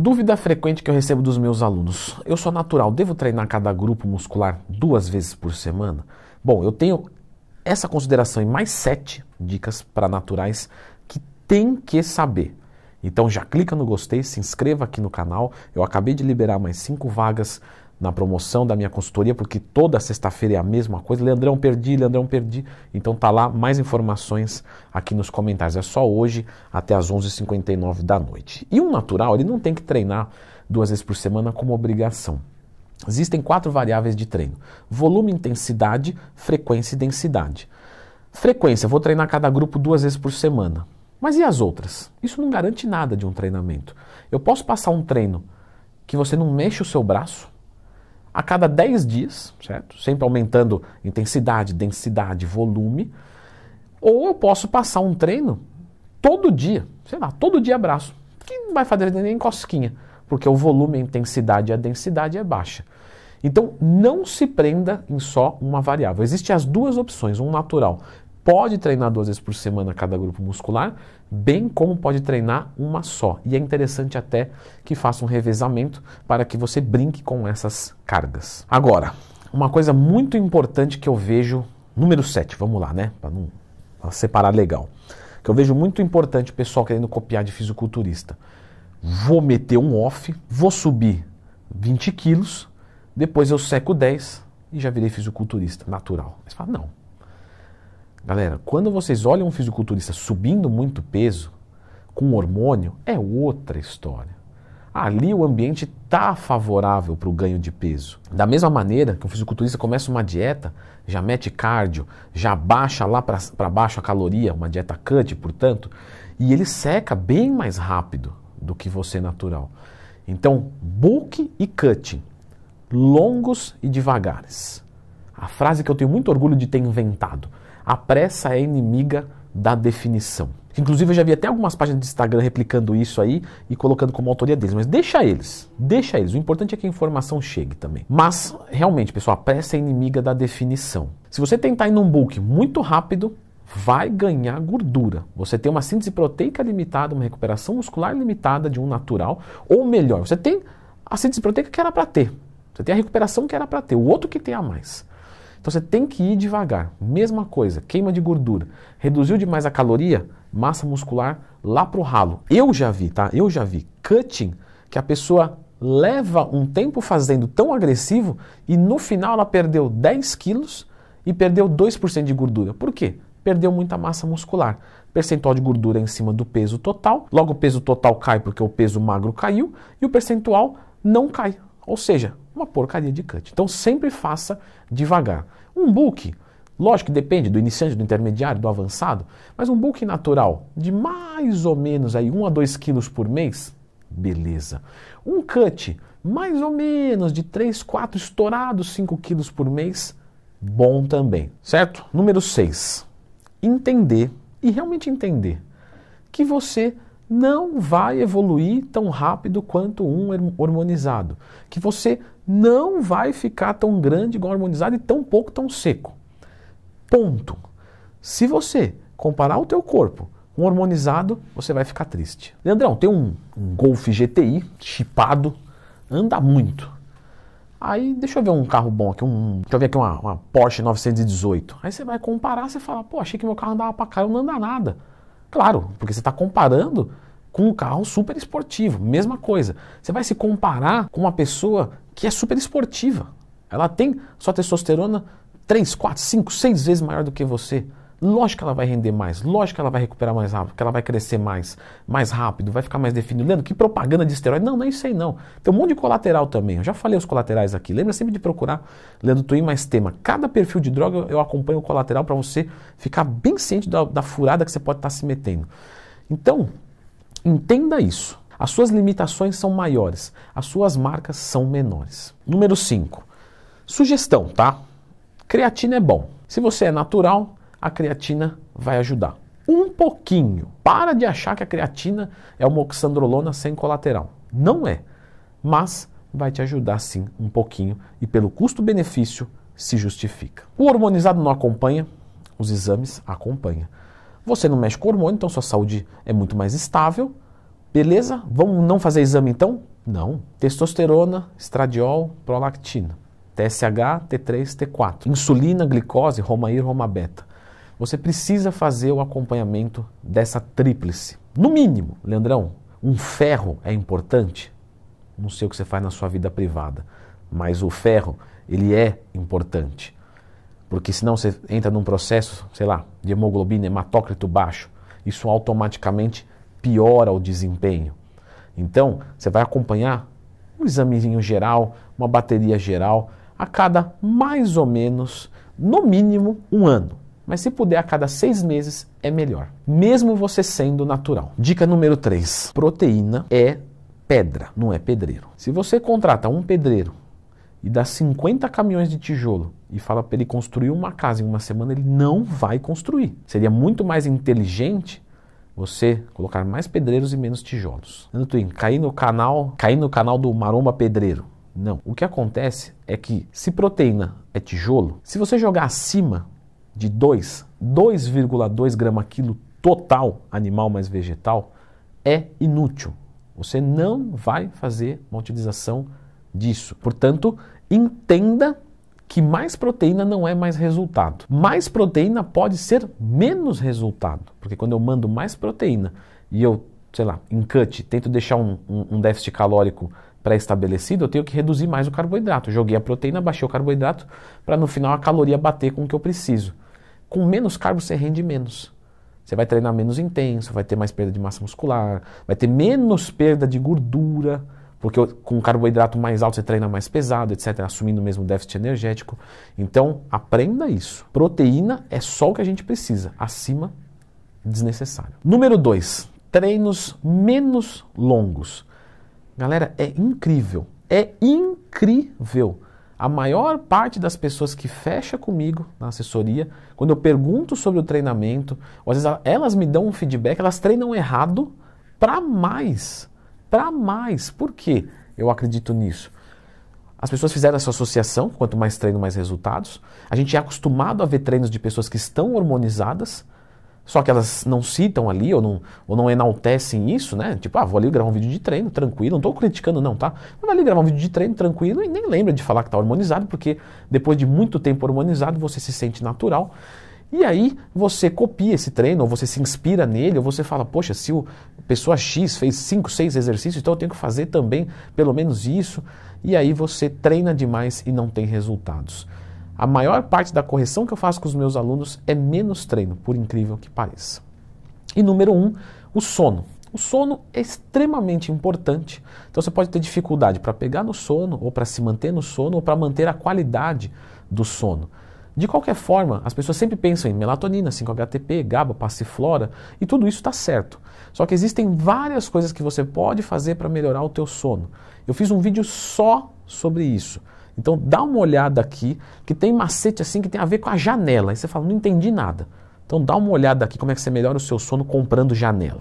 Dúvida frequente que eu recebo dos meus alunos: eu sou natural, devo treinar cada grupo muscular duas vezes por semana? Bom, eu tenho essa consideração e mais sete dicas para naturais que tem que saber. Então já clica no gostei, se inscreva aqui no canal. Eu acabei de liberar mais cinco vagas na promoção da minha consultoria, porque toda sexta-feira é a mesma coisa. Leandrão, perdi, Leandrão, perdi. Então tá lá mais informações aqui nos comentários. É só hoje até as 11h59 da noite. E um natural, ele não tem que treinar duas vezes por semana como obrigação. Existem quatro variáveis de treino: volume, intensidade, frequência e densidade. Frequência, vou treinar cada grupo duas vezes por semana. Mas e as outras? Isso não garante nada de um treinamento. Eu posso passar um treino que você não mexe o seu braço, a cada 10 dias, certo? Sempre aumentando intensidade, densidade, volume. Ou eu posso passar um treino todo dia, sei lá, todo dia abraço, que não vai fazer nem cosquinha, porque o volume, a intensidade e a densidade é baixa. Então, não se prenda em só uma variável. Existem as duas opções, um natural pode treinar duas vezes por semana cada grupo muscular, bem como pode treinar uma só. E é interessante até que faça um revezamento para que você brinque com essas cargas. Agora, uma coisa muito importante que eu vejo, número 7, vamos lá, né? Para não pra separar legal. Que eu vejo muito importante o pessoal querendo copiar de fisiculturista. Vou meter um off, vou subir 20 quilos, depois eu seco 10 e já virei fisiculturista natural. Mas fala, não, Galera, quando vocês olham um fisiculturista subindo muito peso, com hormônio, é outra história. Ali o ambiente está favorável para o ganho de peso. Da mesma maneira que o fisiculturista começa uma dieta, já mete cardio, já baixa lá para baixo a caloria, uma dieta cut, portanto, e ele seca bem mais rápido do que você natural. Então, bulk e cutting, longos e devagares. A frase que eu tenho muito orgulho de ter inventado. A pressa é inimiga da definição. Inclusive eu já vi até algumas páginas de Instagram replicando isso aí e colocando como autoria deles, mas deixa eles, deixa eles. O importante é que a informação chegue também. Mas realmente, pessoal, a pressa é inimiga da definição. Se você tentar ir num book muito rápido, vai ganhar gordura. Você tem uma síntese proteica limitada, uma recuperação muscular limitada de um natural, ou melhor, você tem a síntese proteica que era para ter. Você tem a recuperação que era para ter, o outro que tem a mais. Então você tem que ir devagar. Mesma coisa, queima de gordura. Reduziu demais a caloria, massa muscular lá pro ralo. Eu já vi, tá? Eu já vi cutting que a pessoa leva um tempo fazendo tão agressivo e no final ela perdeu 10 quilos e perdeu 2% de gordura. Por quê? Perdeu muita massa muscular. Percentual de gordura em cima do peso total, logo o peso total cai porque o peso magro caiu e o percentual não cai. Ou seja, uma porcaria de cut. Então sempre faça devagar. Um book, lógico que depende do iniciante, do intermediário, do avançado, mas um book natural de mais ou menos aí 1 a 2 quilos por mês, beleza. Um cut mais ou menos de 3, 4, estourados 5 quilos por mês, bom também, certo? Número 6, entender e realmente entender que você não vai evoluir tão rápido quanto um hormonizado. Que você não vai ficar tão grande igual hormonizado e tão pouco tão seco. Ponto. Se você comparar o teu corpo com um hormonizado, você vai ficar triste. Leandrão, tem um, um Golf GTI chipado, anda muito. Aí, deixa eu ver um carro bom aqui, um, deixa eu ver aqui uma, uma Porsche 918. Aí você vai comparar, você fala, pô, achei que meu carro andava pra cá, eu não anda nada. Claro, porque você está comparando com um carro super esportivo, mesma coisa. Você vai se comparar com uma pessoa que é super esportiva. Ela tem sua testosterona 3, 4, 5, 6 vezes maior do que você. Lógico que ela vai render mais, lógico que ela vai recuperar mais rápido, que ela vai crescer mais, mais rápido, vai ficar mais definido. Lendo que propaganda de esteroide? Não, não é isso aí não. Tem um monte de colateral também. Eu já falei os colaterais aqui. Lembra sempre de procurar Leandro Twin mais tema. Cada perfil de droga eu acompanho o colateral para você ficar bem ciente da, da furada que você pode estar tá se metendo. Então, entenda isso. As suas limitações são maiores, as suas marcas são menores. Número 5. Sugestão, tá? Creatina é bom. Se você é natural, a creatina vai ajudar. Um pouquinho. Para de achar que a creatina é uma oxandrolona sem colateral. Não é. Mas vai te ajudar sim um pouquinho e pelo custo-benefício se justifica. O hormonizado não acompanha, os exames acompanham. Você não mexe com hormônio, então sua saúde é muito mais estável. Beleza? Vamos não fazer exame então? Não. Testosterona, estradiol, prolactina. TSH, T3, T4. Insulina, glicose, Romair, Romabeta. Você precisa fazer o acompanhamento dessa tríplice. No mínimo, Leandrão, um ferro é importante? Não sei o que você faz na sua vida privada, mas o ferro, ele é importante. Porque senão você entra num processo, sei lá, de hemoglobina, hematócrito baixo. Isso automaticamente piora o desempenho. Então, você vai acompanhar um examezinho geral, uma bateria geral, a cada mais ou menos, no mínimo, um ano mas se puder a cada seis meses é melhor, mesmo você sendo natural. Dica número 3: proteína é pedra, não é pedreiro. Se você contrata um pedreiro e dá 50 caminhões de tijolo e fala para ele construir uma casa em uma semana, ele não vai construir. Seria muito mais inteligente você colocar mais pedreiros e menos tijolos. Não tem cair no canal, cair no canal do maromba pedreiro. Não. O que acontece é que se proteína é tijolo, se você jogar acima de 2, 2,2 grama quilo total, animal mais vegetal, é inútil. Você não vai fazer uma utilização disso. Portanto, entenda que mais proteína não é mais resultado. Mais proteína pode ser menos resultado, porque quando eu mando mais proteína e eu, sei lá, em cut, tento deixar um, um, um déficit calórico pré-estabelecido, eu tenho que reduzir mais o carboidrato. joguei a proteína, baixei o carboidrato para no final a caloria bater com o que eu preciso com menos carbo você rende menos. Você vai treinar menos intenso, vai ter mais perda de massa muscular, vai ter menos perda de gordura, porque com carboidrato mais alto você treina mais pesado, etc., assumindo o mesmo déficit energético. Então, aprenda isso. Proteína é só o que a gente precisa, acima, desnecessário. Número 2, treinos menos longos. Galera, é incrível, é incrível a maior parte das pessoas que fecha comigo na assessoria, quando eu pergunto sobre o treinamento, ou às vezes elas me dão um feedback, elas treinam errado para mais. Para mais. Por que Eu acredito nisso. As pessoas fizeram essa associação, quanto mais treino, mais resultados. A gente é acostumado a ver treinos de pessoas que estão hormonizadas, só que elas não citam ali ou não, ou não enaltecem isso, né? Tipo, ah, vou ali gravar um vídeo de treino, tranquilo, não estou criticando não, tá? vou ali gravar um vídeo de treino, tranquilo, e nem lembra de falar que está hormonizado, porque depois de muito tempo hormonizado, você se sente natural. E aí você copia esse treino, ou você se inspira nele, ou você fala, poxa, se o pessoa X fez 5, 6 exercícios, então eu tenho que fazer também pelo menos isso. E aí você treina demais e não tem resultados. A maior parte da correção que eu faço com os meus alunos é menos treino, por incrível que pareça. E número um, o sono. O sono é extremamente importante. Então você pode ter dificuldade para pegar no sono, ou para se manter no sono, ou para manter a qualidade do sono. De qualquer forma, as pessoas sempre pensam em melatonina, 5-HTP, assim GABA, passiflora, e tudo isso está certo. Só que existem várias coisas que você pode fazer para melhorar o teu sono. Eu fiz um vídeo só sobre isso. Então dá uma olhada aqui, que tem macete assim que tem a ver com a janela. E você fala, não entendi nada. Então dá uma olhada aqui como é que você melhora o seu sono comprando janela.